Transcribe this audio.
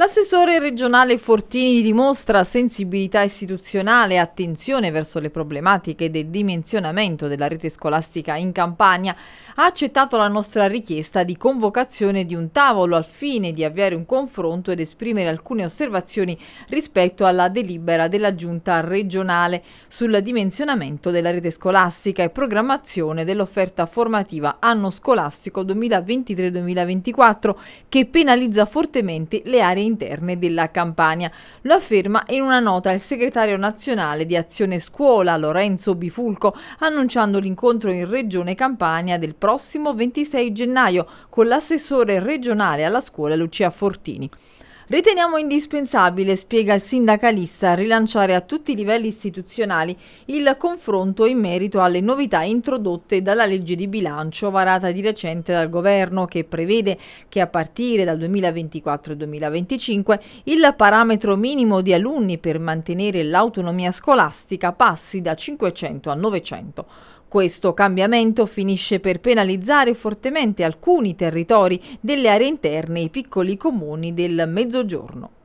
L'assessore regionale Fortini dimostra sensibilità istituzionale e attenzione verso le problematiche del dimensionamento della rete scolastica in Campania. Ha accettato la nostra richiesta di convocazione di un tavolo al fine di avviare un confronto ed esprimere alcune osservazioni rispetto alla delibera della giunta regionale sul dimensionamento della rete scolastica e programmazione dell'offerta formativa anno scolastico 2023-2024 che penalizza fortemente le aree interne della Campania. Lo afferma in una nota il segretario nazionale di Azione Scuola, Lorenzo Bifulco, annunciando l'incontro in Regione Campania del prossimo 26 gennaio con l'assessore regionale alla scuola Lucia Fortini. Riteniamo indispensabile, spiega il sindacalista, rilanciare a tutti i livelli istituzionali il confronto in merito alle novità introdotte dalla legge di bilancio varata di recente dal governo che prevede che a partire dal 2024-2025 il parametro minimo di alunni per mantenere l'autonomia scolastica passi da 500 a 900. Questo cambiamento finisce per penalizzare fortemente alcuni territori delle aree interne e i piccoli comuni del Mezzogiorno mezzogiorno.